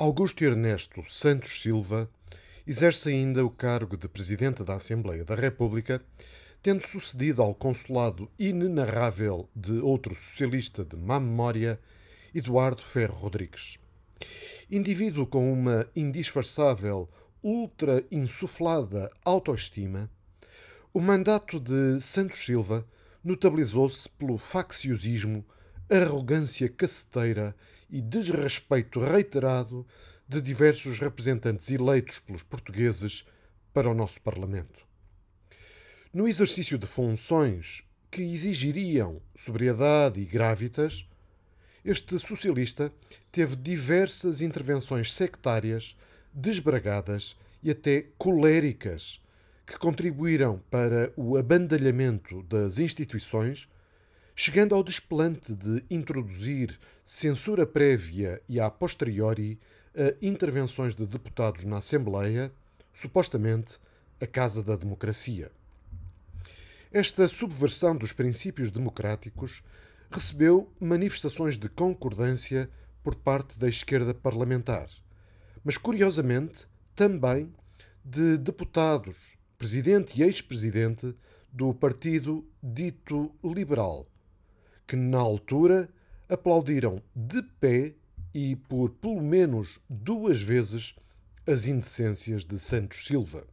Augusto Ernesto Santos Silva exerce ainda o cargo de Presidente da Assembleia da República, tendo sucedido ao consulado inenarrável de outro socialista de má memória, Eduardo Ferro Rodrigues. Indivíduo com uma indisfarçável, ultra-insuflada autoestima, o mandato de Santos Silva notabilizou-se pelo facciosismo arrogância caceteira e desrespeito reiterado de diversos representantes eleitos pelos portugueses para o nosso Parlamento. No exercício de funções que exigiriam sobriedade e grávidas, este socialista teve diversas intervenções sectárias, desbragadas e até coléricas, que contribuíram para o abandalhamento das instituições chegando ao desplante de introduzir censura prévia e a posteriori a intervenções de deputados na Assembleia, supostamente a Casa da Democracia. Esta subversão dos princípios democráticos recebeu manifestações de concordância por parte da esquerda parlamentar, mas curiosamente também de deputados, presidente e ex-presidente do partido dito liberal, que na altura aplaudiram de pé e por pelo menos duas vezes as indecências de Santos Silva.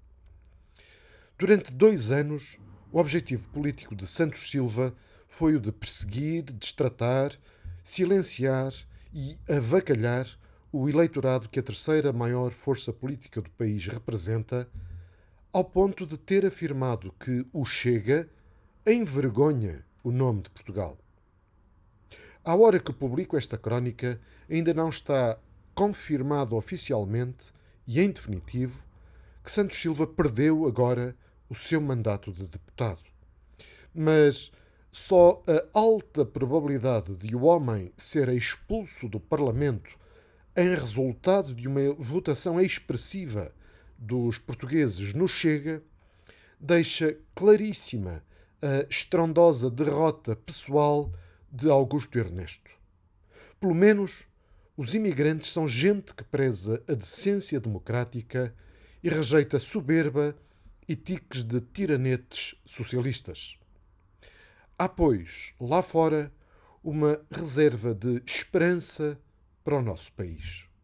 Durante dois anos, o objetivo político de Santos Silva foi o de perseguir, destratar, silenciar e avacalhar o eleitorado que a terceira maior força política do país representa, ao ponto de ter afirmado que o Chega envergonha o nome de Portugal. À hora que publico esta crónica, ainda não está confirmado oficialmente e em definitivo que Santos Silva perdeu agora o seu mandato de deputado. Mas só a alta probabilidade de o homem ser expulso do Parlamento em resultado de uma votação expressiva dos portugueses no Chega deixa claríssima a estrondosa derrota pessoal de Augusto Ernesto. Pelo menos, os imigrantes são gente que preza a decência democrática e rejeita soberba e tiques de tiranetes socialistas. Há, pois, lá fora, uma reserva de esperança para o nosso país.